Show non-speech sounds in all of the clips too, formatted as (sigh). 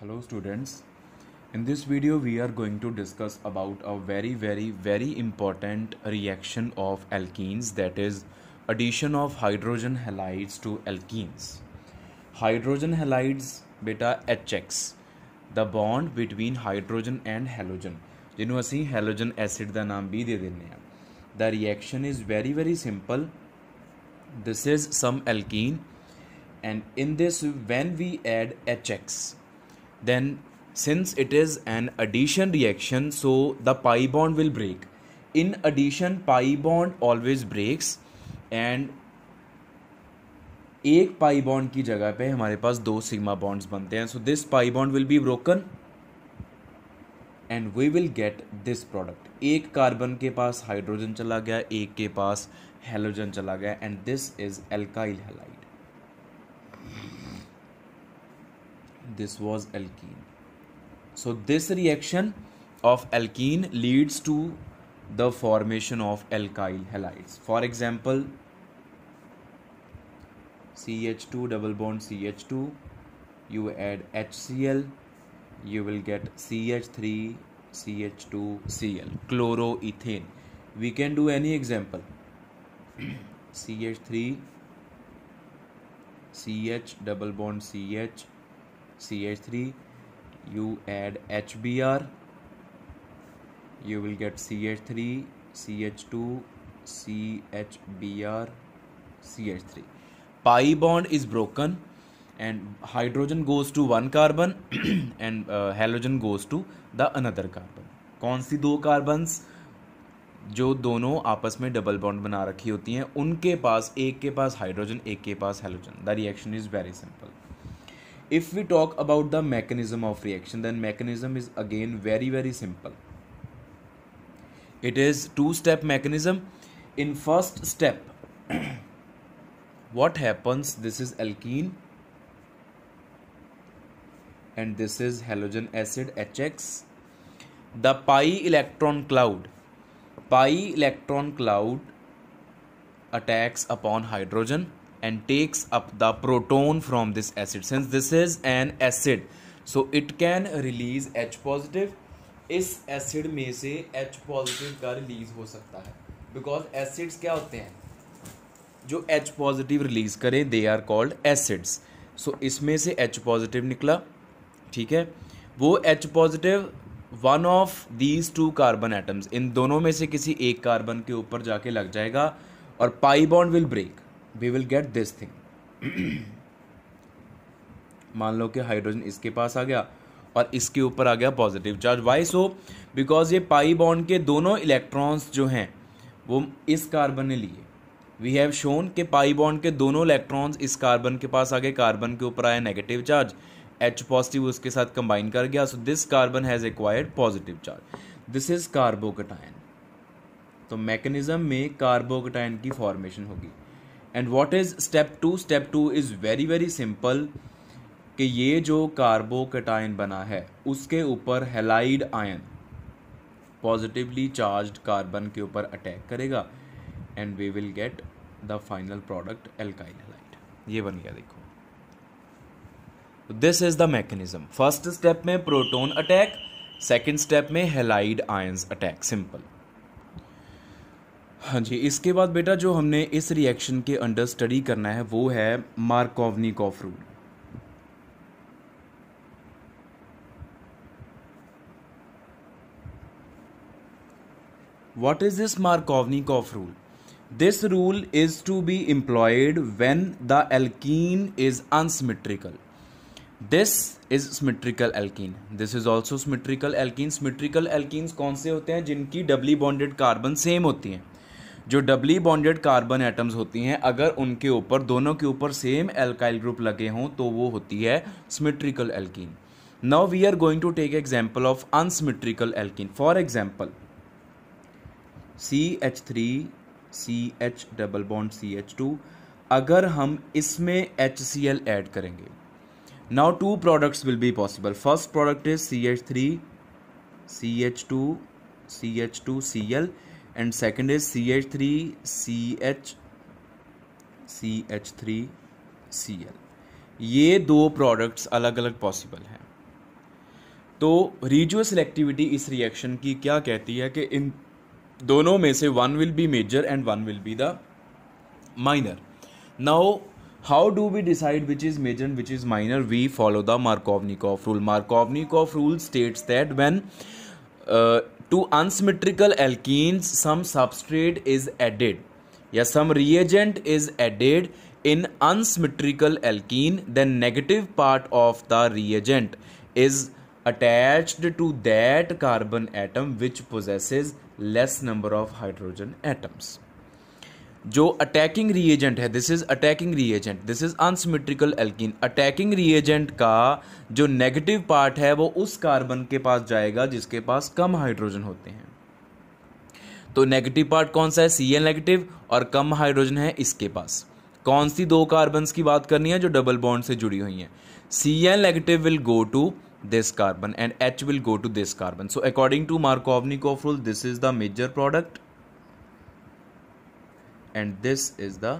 hello students in this video we are going to discuss about a very very very important reaction of alkenes that is addition of hydrogen halides to alkenes hydrogen halides beta hx the bond between hydrogen and halogen ਜਿਹਨੂੰ ਅਸੀਂ halogen acid ਦਾ ਨਾਮ ਵੀ ਦੇ ਦਿੰਨੇ ਆ ਦਾ reaction is very very simple this is some alkene and in this when we add hx then since it is an addition reaction so the pi bond will break in addition pi bond always breaks and एक पाई bond की जगह पे हमारे पास दो sigma bonds बनते हैं so this pi bond will be broken and we will get this product एक carbon के पास हाइड्रोजन चला गया एक के पास हेलोजन चला गया and this is alkyl halide this was alkene so this reaction of alkene leads to the formation of alkyl halides for example CH2 double bond CH2 you add HCl you will get CH3 CH2 Cl chloroethane we can do any example CH3 (clears throat) CH double bond CH C H three you add H B R you will get C H three C H two C H B R C H three pi bond is broken and hydrogen goes to one carbon and halogen goes to the another carbon कौन सी दो carbons जो दोनों आपस में double bond बना रखी होती हैं उनके पास एक के पास हाइड्रोजन एक के पास halogen the reaction is very simple if we talk about the mechanism of reaction then mechanism is again very very simple it is two step mechanism in first step (clears throat) what happens this is alkene and this is halogen acid hx the pi electron cloud pi electron cloud attacks upon hydrogen and takes up the proton from this acid since this is an acid so it can release H positive इस acid में से H positive का release हो सकता है because acids क्या होते हैं जो H पॉजिटिव रिलीज करें they are called acids so इसमें से H पॉजिटिव निकला ठीक है वो H positive one of these two carbon atoms इन दोनों में से किसी एक कार्बन के ऊपर जाके लग जाएगा और pi bond will break we will get this thing मान लो कि हाइड्रोजन इसके पास आ गया और इसके ऊपर आ गया positive charge why so because ये पाई बॉन्ड के दोनों इलेक्ट्रॉन्स जो हैं वो इस कार्बन ने लिए वी हैव शोन के पाई बॉन्ड के दोनों इलेक्ट्रॉन्स इस कार्बन के पास आ गए कार्बन के ऊपर आया नेगेटिव चार्ज एच पॉजिटिव उसके साथ कंबाइन कर गया so this carbon has acquired positive charge this is carbocation तो मैकेनिज्म में कार्बोकटाइन की फॉर्मेशन होगी and what is step two step two is very very simple कि ये जो कार्बोकटाइन बना है उसके ऊपर halide ion positively charge carbon के ऊपर अटैक करेगा and we will get the final product alkyl halide ये बन गया देखो this is the mechanism first step में प्रोटोन अटैक सेकेंड स्टेप में हेलाइड आयंस अटैक सिंपल हाँ जी इसके बाद बेटा जो हमने इस रिएक्शन के अंडर स्टडी करना है वो है Markovnikov rule what is this Markovnikov rule this rule is to be employed when the alkene is unsymmetrical this is symmetrical alkene this is also symmetrical alkene symmetrical alkenes कौन से होते हैं जिनकी doubly bonded carbon same होती हैं जो doubly bonded carbon atoms होती हैं अगर उनके ऊपर दोनों के ऊपर सेम एल्काइल ग्रुप लगे हों तो वो होती है symmetrical alkene now we are going to take example of unsymmetrical alkene for example C H three C H double bond C H two अगर हम इसमें एच सी एल ऐड करेंगे now two products will be possible first product is C H three C H two C H two C L and second is C H three C H C H three C L ये दो products अलग अलग possible हैं तो रिजुअल selectivity इस reaction की क्या कहती है कि इन दोनों में से one will be major and one will be the minor now how do we decide which is major and which is minor we follow the Markovnikov rule Markovnikov rule states that when to unsymmetrical alkenes some substrate is added yeah some reagent is added in unsymmetrical alkene then negative part of the reagent is attached to that carbon atom which possesses less number of hydrogen atoms जो attacking reagent है this is attacking reagent this is unsymmetrical alkene attacking reagent का जो negative part है वो उस carbon के पास जाएगा जिसके पास कम हाइड्रोजन होते हैं तो नेगेटिव पार्ट कौन सा है सी एल नेगेटिव और कम हाइड्रोजन है इसके पास कौन सी दो कार्बन की बात करनी है जो डबल बॉन्ड से जुड़ी हुई हैं C L negative will go to this carbon and H will go to this carbon so according to Markovnikov this is the major product and this is the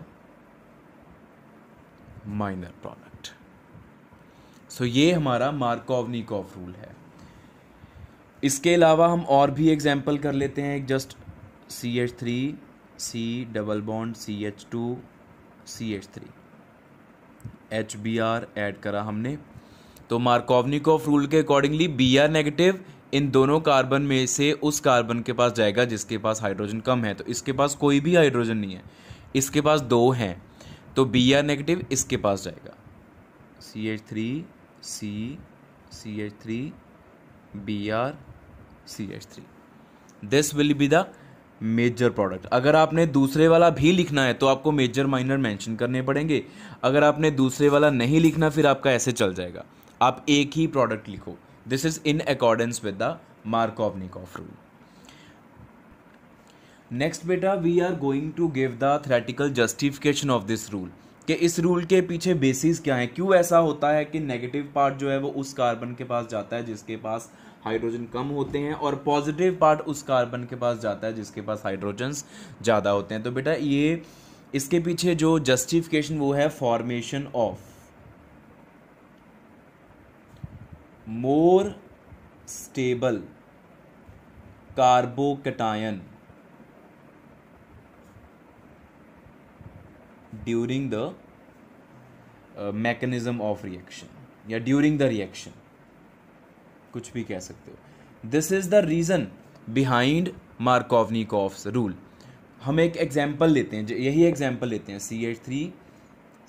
minor product so ये हमारा Markovnikov rule है इसके अलावा हम और भी example कर लेते हैं just C H three C double bond C H two C H three H B R add करा हमने तो मार्कोवनिकॉफ रूल के अकॉर्डिंगली बी आर नेगेटिव इन दोनों कार्बन में से उस कार्बन के पास जाएगा जिसके पास हाइड्रोजन कम है तो इसके पास कोई भी हाइड्रोजन नहीं है इसके पास दो हैं तो बी आर नेगेटिव इसके पास जाएगा C H three C C H three B R C H three this will be the major product अगर आपने दूसरे वाला भी लिखना है तो आपको मेजर माइनर मेंशन करने पड़ेंगे अगर आपने दूसरे वाला नहीं लिखना फिर आपका ऐसे चल जाएगा आप एक ही प्रोडक्ट लिखो this is in accordance with the Markovnikov rule next बेटा we are going to give the theoretical justification of this rule कि इस रूल के पीछे बेसिस क्या है क्यों ऐसा होता है कि नेगेटिव पार्ट जो है वो उस कार्बन के पास जाता है जिसके पास हाइड्रोजन कम होते हैं और पॉजिटिव पार्ट उस कार्बन के पास जाता है जिसके पास हाइड्रोजन ज़्यादा होते हैं तो बेटा ये इसके पीछे जो जस्टिफिकेशन वो है formation of more stable carbocation during the mechanism of reaction या ड्यूरिंग द रिएक्शन कुछ भी कह सकते हो this is the reason behind कॉफ्स रूल हम एक एग्जाम्पल लेते हैं यही एग्जाम्पल लेते हैं C H three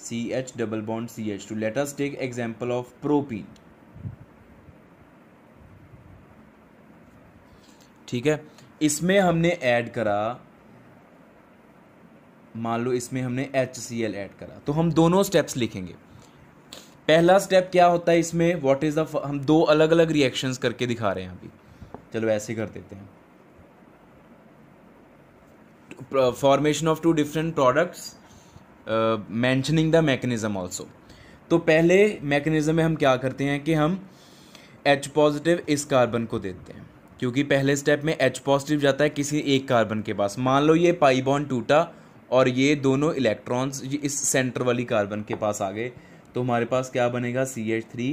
C H double bond C H two let take example of propene ठीक है इसमें हमने ऐड करा मान लो इसमें हमने एच सी एल ऐड करा तो हम दोनों स्टेप्स लिखेंगे पहला स्टेप क्या होता है इसमें वॉट इज़ द हम दो अलग अलग रिएक्शंस करके दिखा रहे हैं अभी चलो ऐसे कर देते हैं formation of two different products mentioning the mechanism also तो पहले मैकेनिज़्म में हम क्या करते हैं कि हम एच पॉजिटिव इस कार्बन को देते हैं क्योंकि पहले स्टेप में एच पॉजिटिव जाता है किसी एक कार्बन के पास मान लो ये पाई बॉन्ड टूटा और ये दोनों इलेक्ट्रॉन्स ये इस सेंटर वाली कार्बन के पास आ गए तो हमारे पास क्या बनेगा C H three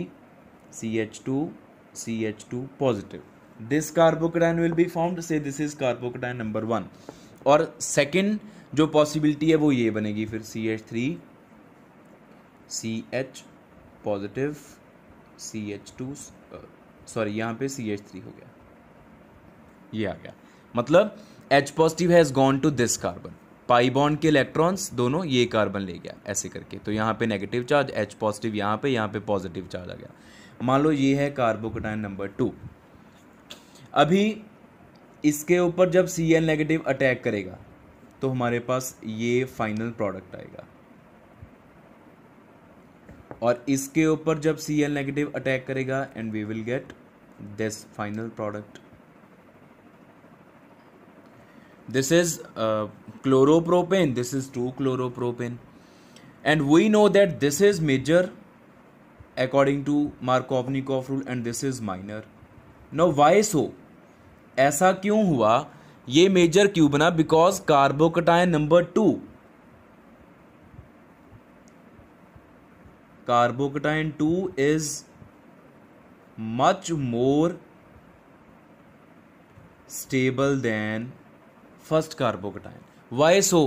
C H two C H two positive this carbocation will be formed से this is carbocation number one और सेकेंड जो पॉसिबिलिटी है वो ये बनेगी फिर C H three C H positive C H two sorry यहाँ पे सी एच थ्री हो गया ये आ गया मतलब H positive has gone to this carbon pi bond के इलेक्ट्रॉन्स दोनों ये कार्बन ले गया ऐसे करके तो यहाँ पे नेगेटिव चार्ज एच पॉजिटिव यहाँ पे यहाँ पे पॉजिटिव चार्ज आ गया मान लो ये है कार्बोकोटाइन नंबर टू अभी इसके ऊपर जब सी एन नेगेटिव अटैक करेगा तो हमारे पास ये फाइनल प्रोडक्ट आएगा और इसके ऊपर जब सी एल नेगेटिव अटैक करेगा and we will get this final product this is uh, this is 2 chloropropane and we know that this is major according to markovnikov rule and this is minor now why so ऐसा क्यों हुआ ये major क्यों बना because carbocation number two carbocation two is much more stable than first carbocation why so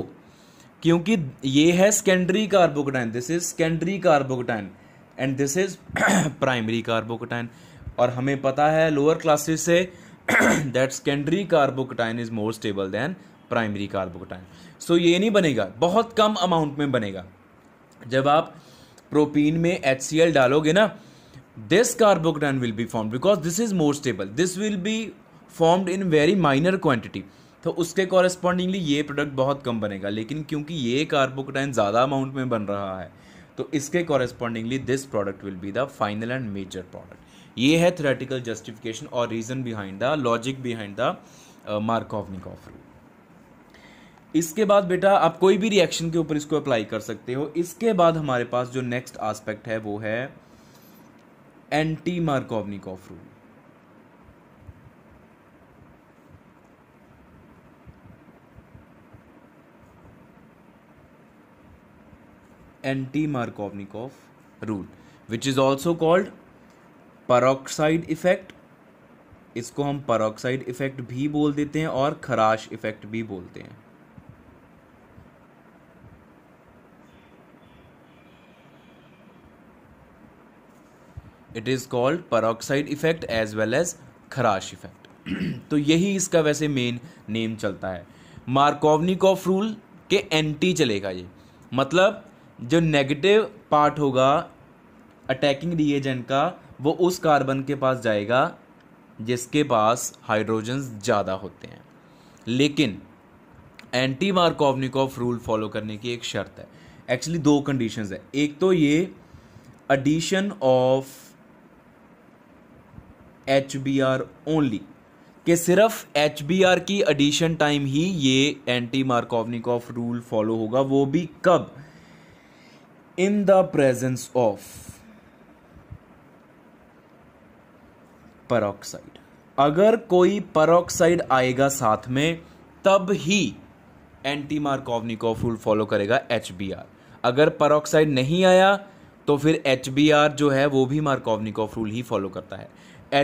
क्योंकि ये है secondary carbocation this is secondary carbocation and this is primary carbocation और हमें पता है लोअर क्लासेस से that secondary carbocation is more stable than primary carbocation so ये नहीं बनेगा बहुत कम अमाउंट में बनेगा जब आप प्रोपीन में एच डालोगे ना this carbocation will be form because this is more stable this will be formed in very minor quantity तो उसके कॉरेस्पॉन्डिंगली ये प्रोडक्ट बहुत कम बनेगा लेकिन क्योंकि ये कार्बोकोटाइन ज़्यादा अमाउंट में बन रहा है तो इसके correspondingly this product will be the final and major product ये है थ्रेटिकल जस्टिफिकेशन और reason behind the logic behind the Markovnikov rule इसके बाद बेटा आप कोई भी रिएक्शन के ऊपर इसको अप्लाई कर सकते हो इसके बाद हमारे पास जो नेक्स्ट आस्पेक्ट है वो है anti Markovnikov rule Markovnikov rule which is also called peroxide effect इसको हम परोक्साइड इफेक्ट भी बोल देते हैं और खराश इफेक्ट भी बोलते हैं it is called peroxide effect as well as Kharasch effect (clears throat) तो यही इसका वैसे मेन नेम चलता है मार्कोवनिकॉफ रूल के एंटी चलेगा ये मतलब जो नेगेटिव पार्ट होगा अटैकिंग रिएजेंट का वो उस कार्बन के पास जाएगा जिसके पास हाइड्रोजन ज़्यादा होते हैं लेकिन एंटी मार्कोवनिकॉफ रूल फॉलो करने की एक शर्त है एक्चुअली दो कंडीशन है एक तो ये addition of H B R only कि सिर्फ एच बी आर की एडिशन टाइम ही ये एंटी मार्कोवनिकॉफ रूल फॉलो होगा वो भी कब in the presence of peroxide अगर कोई परोक्साइड आएगा साथ में तब ही एंटी मार्कोवनिकोव रूल फॉलो करेगा एच अगर परऑक्साइड नहीं आया तो फिर एच जो है वो भी मार्कोवनिकोव रूल ही फॉलो करता है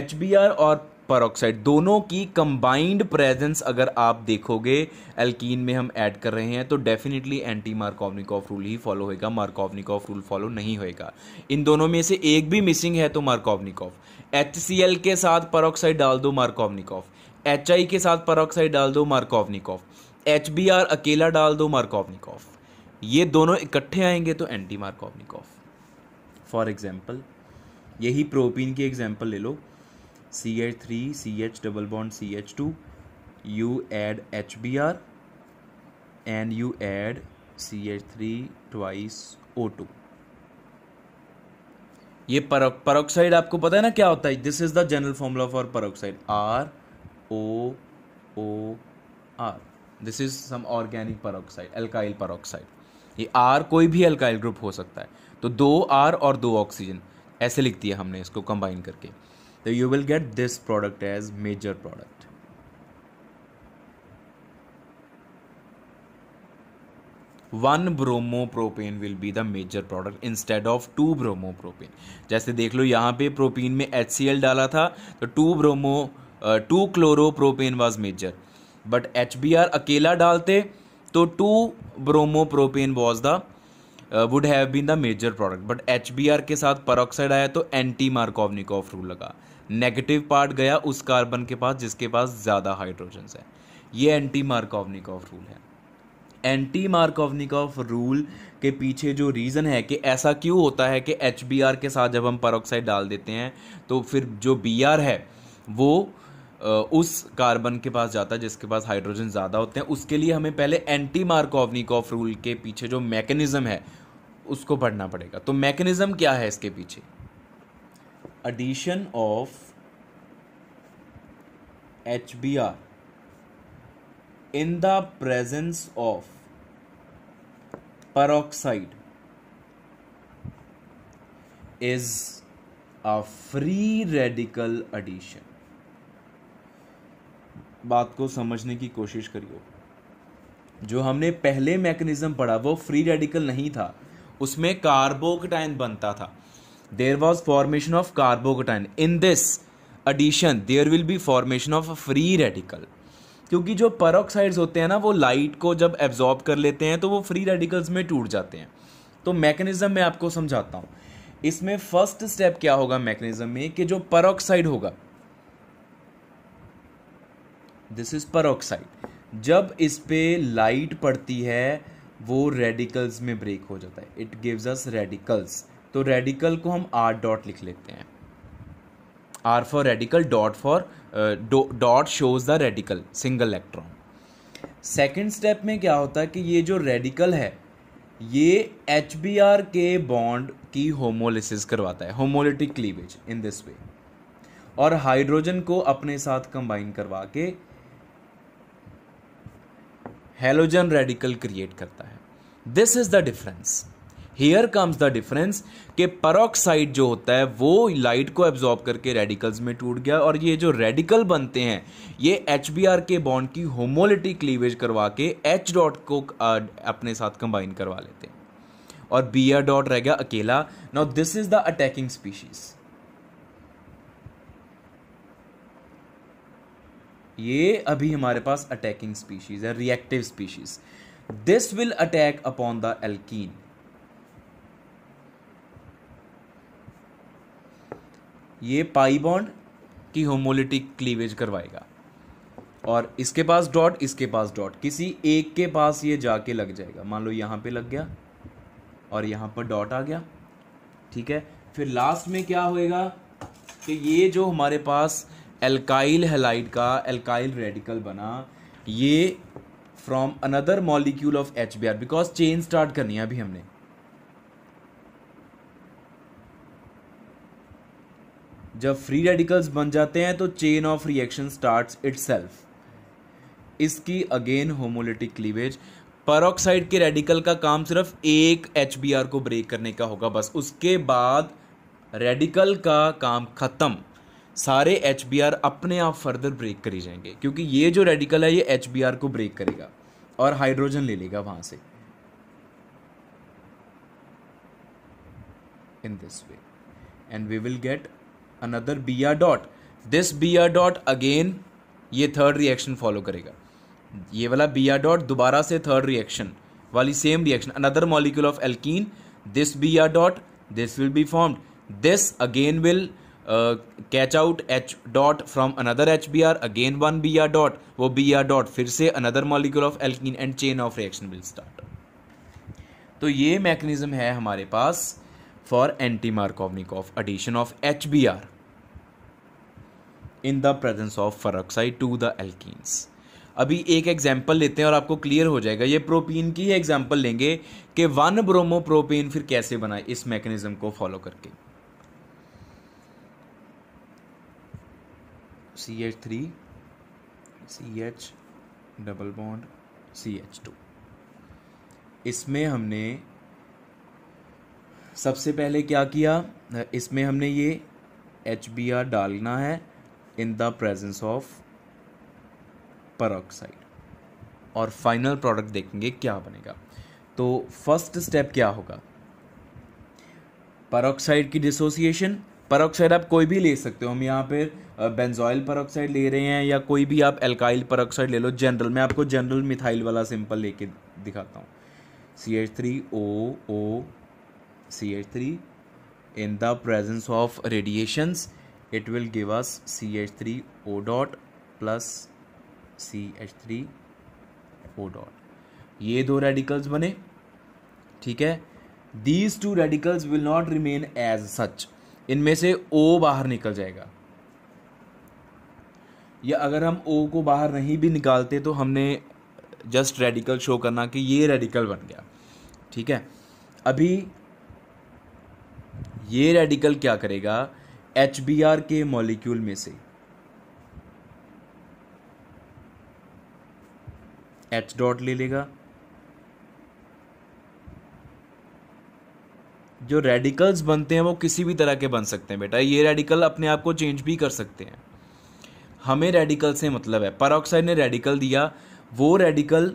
एच और परऑक्साइड दोनों की कंबाइंड प्रेजेंस अगर आप देखोगे एल्कीन में हम ऐड कर रहे हैं तो डेफिनेटली एंटी मार्कोवनिकॉफ रूल ही फॉलो होएगा मार्कोवनिकॉफ रूल फॉलो नहीं होएगा इन दोनों में से एक भी मिसिंग है तो मार्कोवनिकॉफ एच के साथ परऑक्साइड डाल दो मार्कोवनिकॉफ एच के साथ परऑक्साइड डाल दो मार्कोवनिकॉफ एच अकेला डाल दो मार्कोवनिकॉफ ये दोनों इकट्ठे आएंगे तो एंटी मार्कोवनिकॉफ फॉर एग्जाम्पल यही प्रोपीन की एग्जाम्पल ले लो C H three C H double bond C H two you add H B R and you add C H three twice O two ये परोक्साइड आपको पता है ना क्या होता है this is the general formula for peroxide R O O R this is some organic peroxide alkyl peroxide ये R कोई भी एल्काइल ग्रुप हो सकता है तो दो आर और दो ऑक्सीजन ऐसे लिख दिया हमने इसको कंबाइन करके तो you will get this product as major product one propane will be the major product instead of two bromo propane जैसे देख लो यहाँ पे प्रोपीन में एच सी एल डाला था तो two bromo two chloro propane was major but H B R अकेला डालते तो two bromo propane was the would have been the major product but H B R के साथ परऑक्साइड आया तो एंटी मार्कोवनिकॉफ रूल लगा नेगेटिव पार्ट गया उस कार्बन के पास जिसके पास ज़्यादा हाइड्रोजन्स है ये एंटी मार्कोवनिकॉफ रूल है एंटी मार्कोवनिकॉफ रूल के पीछे जो रीज़न है कि ऐसा क्यों होता है कि एच के साथ जब हम परोक्साइड डाल देते हैं तो फिर जो बी है वो उस कार्बन के पास जाता है जिसके पास हाइड्रोजन ज़्यादा होते हैं उसके लिए हमें पहले एंटी मार्कोवनिकॉफ रूल के पीछे जो मैकेनिज़्म है उसको पढ़ना पड़ेगा तो मैकेनिज़्म क्या है इसके पीछे addition of HBr in the presence of peroxide is a free radical addition बात को समझने की कोशिश करियो जो हमने पहले मैकेनिज्म पढ़ा वो फ्री रेडिकल नहीं था उसमें कार्बोकटाइन बनता था there was formation of carbocation in this addition there will be formation of a free radical क्योंकि जो परोक्साइड्स होते हैं ना वो लाइट को जब एब्जॉर्ब कर लेते हैं तो वो फ्री रेडिकल्स में टूट जाते हैं तो मैकेनिज्म मैं आपको समझाता हूँ इसमें फर्स्ट स्टेप क्या होगा मैकेनिज्म में कि जो परोक्साइड होगा दिस इज परोक्साइड जब इस पे लाइट पड़ती है वो रेडिकल्स में ब्रेक हो जाता है इट गिव्स अस रेडिकल्स तो रेडिकल को हम आर डॉट लिख लेते हैं R for radical dot for dot shows the radical single electron second step में क्या होता है कि ये जो रेडिकल है ये एच बी आर के बॉन्ड की होमोलिसिस करवाता है homolytic cleavage in this way और हाइड्रोजन को अपने साथ कंबाइन करवा के हेलोजन रेडिकल क्रिएट करता है this is the difference here comes the difference कि परोक्साइड जो होता है वो लाइट को एब्जॉर्ब करके रेडिकल्स में टूट गया और ये जो रेडिकल बनते हैं ये एच बी आर के बॉन्ड की होमोलिटी क्लीवेज करवा के एच डॉट को अपने साथ कंबाइन करवा लेते हैं और बी आर डॉट रह गया अकेला now this is the attacking species ये अभी हमारे पास अटैकिंग स्पीशीज है reactive species this will attack upon the alkene ये पाई बॉन्ड की होमोलिटिक क्लीवेज करवाएगा और इसके पास डॉट इसके पास डॉट किसी एक के पास ये जाके लग जाएगा मान लो यहाँ पे लग गया और यहाँ पर डॉट आ गया ठीक है फिर लास्ट में क्या होएगा कि ये जो हमारे पास एल्काइल हेलाइड का एल्काइल रेडिकल बना ये from another molecule of H B R because chain start करनी है अभी हमने जब फ्री रेडिकल्स बन जाते हैं तो chain of reaction start itself इसकी अगेन होमोलिटिक क्लीवेज परऑक्साइड के रेडिकल का काम सिर्फ एक एच को ब्रेक करने का होगा बस उसके बाद रेडिकल का काम ख़त्म सारे एच अपने आप फर्दर ब्रेक करी जाएंगे क्योंकि ये जो रेडिकल है ये एच को ब्रेक करेगा और हाइड्रोजन ले लेगा वहां से in this way and we will get another B R dot this B R dot again ये थर्ड रिएक्शन फॉलो करेगा ये वाला बी आर डॉट दोबारा से थर्ड रिएक्शन वाली same reaction another molecule of alkene this B R dot this will be formed will catch out H dot from another H B R again one B R dot वो B R dot फिर से another molecule of alkene and chain of reaction will start तो ये mechanism है हमारे पास for anti Markovnikov of addition of H B R in the presence of peroxide to the एल्किस अभी एक एग्जाम्पल लेते हैं और आपको क्लियर हो जाएगा ये प्रोपीन की एग्जाम्पल लेंगे कि वन ब्रोमो प्रोपीन फिर कैसे बनाए इस मैकेनिज्म को फॉलो करके C H three C H double bond C H two इसमें हमने सबसे पहले क्या किया इसमें हमने ये एच बी आर डालना है in the presence of peroxide और फाइनल प्रोडक्ट देखेंगे क्या बनेगा तो फर्स्ट स्टेप क्या होगा परऑक्साइड की डिसोसिएशन परऑक्साइड आप कोई भी ले सकते हो हम यहाँ पर बेंजॉइल परोक्साइड ले रहे हैं या कोई भी आप एल्काइल परऑक्साइड ले लो जनरल मैं आपको जनरल मिथाइल वाला सिंपल लेके दिखाता हूँ C H three O O C H three in the presence of radiations it will give us CH3O dot plus CH3O dot ये दो रेडिकल्स बने ठीक है these two radicals will not remain as such इनमें से ओ बाहर निकल जाएगा या अगर हम ओ को बाहर नहीं भी निकालते तो हमने जस्ट रेडिकल शो करना कि ये रेडिकल बन गया ठीक है अभी ये रेडिकल क्या करेगा एच के मॉलिक्यूल में से एच डॉट ले लेगा जो रेडिकल्स बनते हैं वो किसी भी तरह के बन सकते हैं बेटा ये रेडिकल अपने आप को चेंज भी कर सकते हैं हमें रेडिकल से मतलब है परोक्साइड ने रेडिकल दिया वो रेडिकल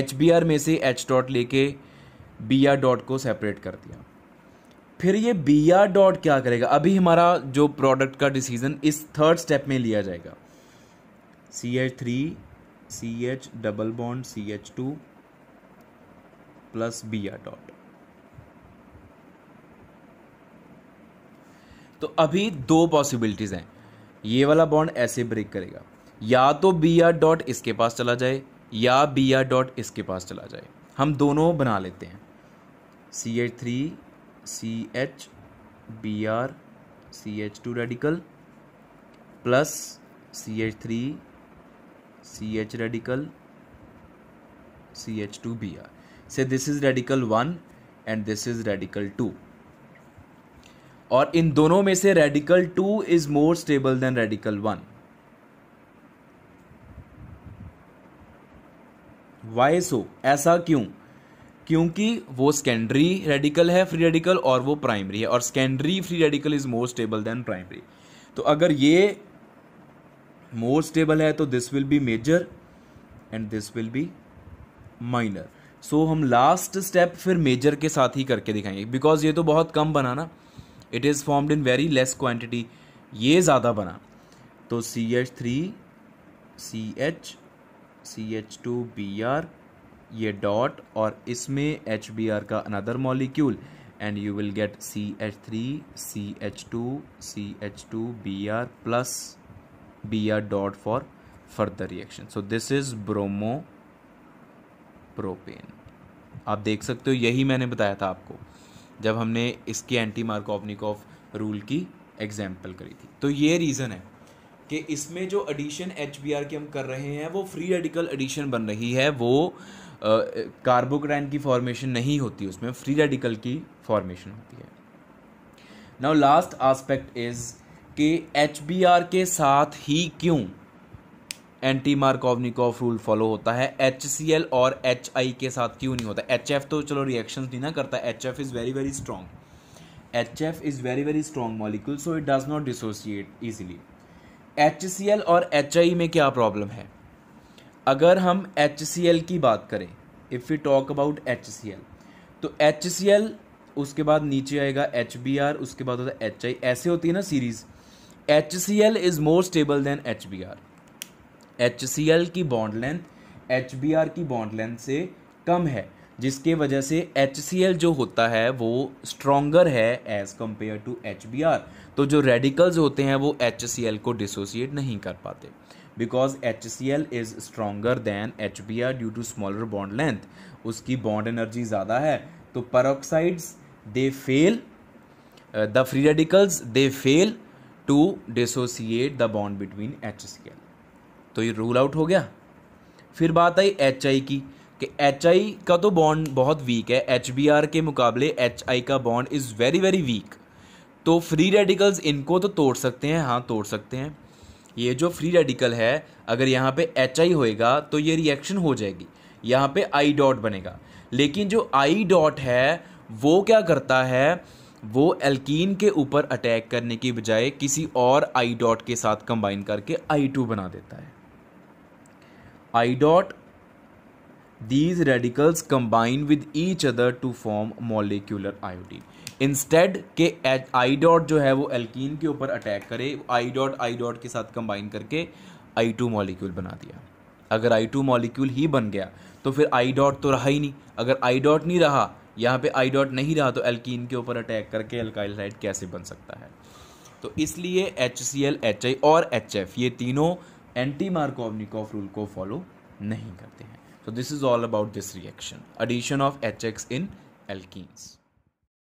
एच में से एच डॉट लेके बी आर डॉट को सेपरेट कर दिया फिर ये बी आर डॉट क्या करेगा अभी हमारा जो प्रोडक्ट का डिसीजन इस थर्ड स्टेप में लिया जाएगा C H three C H double bond C H two plus B R dot तो अभी दो पॉसिबिलिटीज़ हैं ये वाला बॉन्ड ऐसे ब्रेक करेगा या तो बी आर डॉट इसके पास चला जाए या बी आर डॉट इसके पास चला जाए हम दोनों बना लेते हैं C H three C H B R C H two radical plus C H three C H radical C H two B R से this is radical one and this is radical two और इन दोनों में से radical two is more stable than radical one why so ऐसा क्यों क्योंकि वो सेकेंडरी रेडिकल है फ्री रेडिकल और वो प्राइमरी है और secondary free radical is more stable than primary तो अगर ये मोर स्टेबल है तो this will be major and this will be minor so हम लास्ट स्टेप फिर मेजर के साथ ही करके दिखाएंगे बिकॉज ये तो बहुत कम बना ना it is formed in very less quantity ये ज़्यादा बना तो C H three C H C H two B R ये डॉट और इसमें एच बी आर का another molecule and you will get C H three C H two C H two B R plus B R dot for further reaction so this is bromopropane आप देख सकते हो यही मैंने बताया था आपको जब हमने इसकी एंटी ऑफ रूल की एग्जाम्पल करी थी तो ये रीज़न है कि इसमें जो एडिशन एच बी आर की हम कर रहे हैं वो फ्री रेडिकल एडिशन बन रही है वो कार्बोक्राइन की फॉर्मेशन नहीं होती उसमें फ्री रेडिकल की फॉर्मेशन होती है नाउ लास्ट आस्पेक्ट इज कि एच के साथ ही क्यों एंटी मार्कोवनिकॉफ रूल फॉलो होता है एच सी एल और एच आई के साथ क्यों नहीं होता एच एफ तो चलो रिएक्शन नहीं ना करता H F is very very strong H F is very very strong molecule so it does not dissociate easily H C L और एच आई में क्या प्रॉब्लम है अगर हम एच की बात करें if you talk about H तो एच उसके बाद नीचे आएगा एच उसके बाद होता है एच ऐसे होती है ना series H C L is more stable than H B R H C L की bond length H B R की बॉन्ड लेंथ से कम है जिसके वजह से एच सी एल जो होता है वो स्ट्रोंगर है as compare to H B R तो जो रेडिकल्स होते हैं वो एच सी एल को डिसोसिएट नहीं कर पाते because H C L is stronger than H B R due to smaller bond length उसकी बॉन्ड एनर्जी ज़्यादा है तो peroxides they fail the free radicals they fail to dissociate the bond between H C L तो ये rule out हो गया फिर बात आई एच आई की कि एच आई का तो बॉन्ड बहुत वीक है एच बी आर के मुकाबले एच आई का bond is very very weak तो फ्री रेडिकल्स इनको तो तोड़ सकते हैं हाँ तोड़ सकते हैं ये जो फ्री रेडिकल है अगर यहाँ पे एच आई होएगा तो ये रिएक्शन हो जाएगी यहाँ पे आई डॉट बनेगा लेकिन जो आई डॉट है वो क्या करता है वो एल्कीन के ऊपर अटैक करने की बजाय किसी और आई डॉट के साथ कंबाइन करके आई टू बना देता है I dot these radicals combine with each other to form molecular iodine instead के आई डॉट जो है वो एल्कीन के ऊपर अटैक करे आई डॉट आई डॉट के साथ कंबाइन करके आई टू मॉलिक्यूल बना दिया अगर आई टू मॉलिक्यूल ही बन गया तो फिर आई डॉट तो रहा ही नहीं अगर आई डॉट नहीं रहा यहाँ पे आई डॉट नहीं रहा तो एल्कीन के ऊपर अटैक करके एल्काइल हाइड कैसे बन सकता है तो इसलिए H C L H I और एच एफ ये तीनों एंटी मार्कोवनिकॉफ रूल को फॉलो नहीं करते हैं so this is all about this reaction addition of H X in alkenes